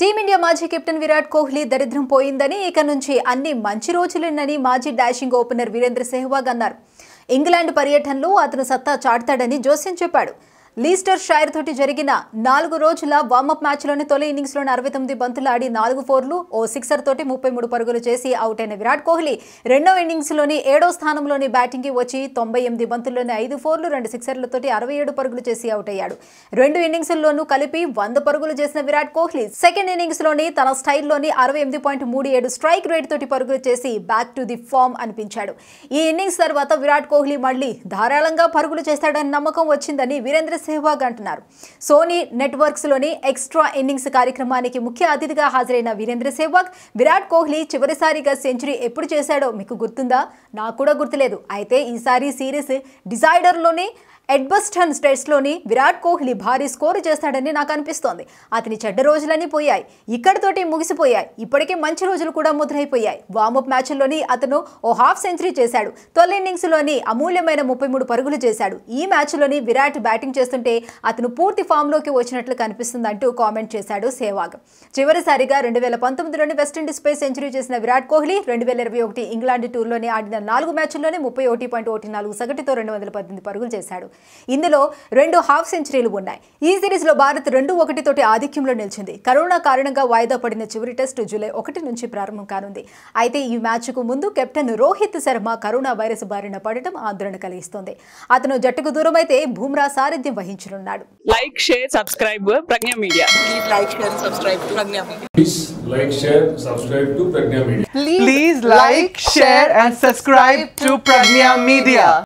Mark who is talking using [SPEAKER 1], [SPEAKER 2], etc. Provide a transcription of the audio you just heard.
[SPEAKER 1] team India మాజీ captain Virat Kohli దరిద్రం పోయిందని ఇక నుంచి అన్ని మంచి రోజులేనని మాజీ డాషింగ్ ఓపెనర్ వీరేంద్ర సెహ్వాగ్ అన్నారు ఇంగ్లాండ్ పర్యటనలో అతను సత్తా చాటుతాడని జోస్యం చెప్పాడు లీస్టర్ షైర్ తోటి జరిగిన నాలుగు రోజుల వార్మప్ మ్యాచ్లోని తొలి ఇన్నింగ్స్లోని అరవై తొమ్మిది బంతులు ఆడి నాలుగు ఫోర్లు ఓ సిక్సర్ తోటి ముప్పై మూడు పరుగులు చేసి అవుట్ అయిన విరాట్ కోహ్లీ రెండో ఇన్నింగ్స్లోని ఏడో స్థానంలోని బ్యాటింగ్కి వచ్చి తొంభై ఎనిమిది బంతుల్లోని ఐదు ఫోర్లు రెండు సిక్సర్లతోటి అరవై ఏడు పరుగులు చేసి అవుట్ అయ్యాడు రెండు ఇన్నింగ్స్ల్లోనూ కలిపి వంద పరుగులు చేసిన విరాట్ కోహ్లీ సెకండ్ ఇన్నింగ్స్లోని తన స్టైల్లోని అరవై ఎనిమిది పాయింట్ మూడు ఏడు స్ట్రైక్ రేట్ తోటి పరుగులు చేసి బ్యాక్ టు ది ఫామ్ అనిపించాడు ఈ ఇన్నింగ్స్ తర్వాత విరాట్ కోహ్లీ మళ్ళీ ధారాళంగా పరుగులు చేస్తాడని నమ్మకం వచ్చిందని వీరేంద్ర సెహ్వాగ్ అంటున్నారు సోనీ నెట్వర్క్స్ లోని ఎక్స్ట్రా ఇన్నింగ్స్ కార్యక్రమానికి ముఖ్య అతిథిగా హాజరైన వీరేంద్ర సెహ్వాగ్ విరాట్ కోహ్లీ చివరిసారిగా సెంచరీ ఎప్పుడు చేశాడో మీకు గుర్తుందా నాకు కూడా గుర్తులేదు అయితే ఈసారి సిరీస్ డిజైడర్లోనే ఎడ్బస్టన్ స్టేట్స్లోని విరాట్ కోహ్లీ భారీ స్కోరు చేస్తాడని నాకు అనిపిస్తోంది అతని చెడ్డ రోజులన్నీ పోయాయి ఇక్కడితోటి ముగిసిపోయాయి ఇప్పటికే మంచి రోజులు కూడా ముద్రైపోయాయి వార్మప్ మ్యాచ్ల్లోని అతను ఓ హాఫ్ సెంచరీ చేశాడు తొలి ఇన్నింగ్స్లోని అమూల్యమైన ముప్పై మూడు పరుగులు చేశాడు ఈ మ్యాచ్లోని విరాట్ బ్యాటింగ్ చేస్తుంటే అతను పూర్తి ఫామ్లోకి వచ్చినట్లు కనిపిస్తుంది అంటూ కామెంట్ చేశాడు సేవాగ్ చివరిసారిగా రెండు వేల పంతొమ్మిదిలోని వెస్టిండీస్పై సెంచరీ చేసిన విరాట్ కోహ్లీ రెండు వేల ఇరవై ఒకటి ఇంగ్లాండ్ టూర్లోనే ఆడిన నాలుగు మ్యాచ్ల్లోనే ముప్పై ఒకటి పాయింట్ ఒకటి నాలుగు సగటుతో రెండు వందల పద్దెనిమిది పరుగులు చేశాడు ఇందులో రెండు హాఫ్ సెంచరీలు ఉన్నాయి ఈ సిరీస్లో భారత్ రెండు ఒకటి తోటి ఆధిక్యంలో నిలిచింది కరోనా కారణంగా వాయిదా పడిన చివరి టెస్టు జూలై ఒకటి నుంచి ప్రారంభం కానుంది అయితే ఈ మ్యాచ్కు ముందు captain Rohit Sharma corona virus బారిన పడటం ఆందోళన కలిగిస్తోంది అతను జట్టుకు దూరమైతే బుమ్రా సారథ్యం వహించనున్నాడు like share subscribe Pragna media like share subscribe Pragna media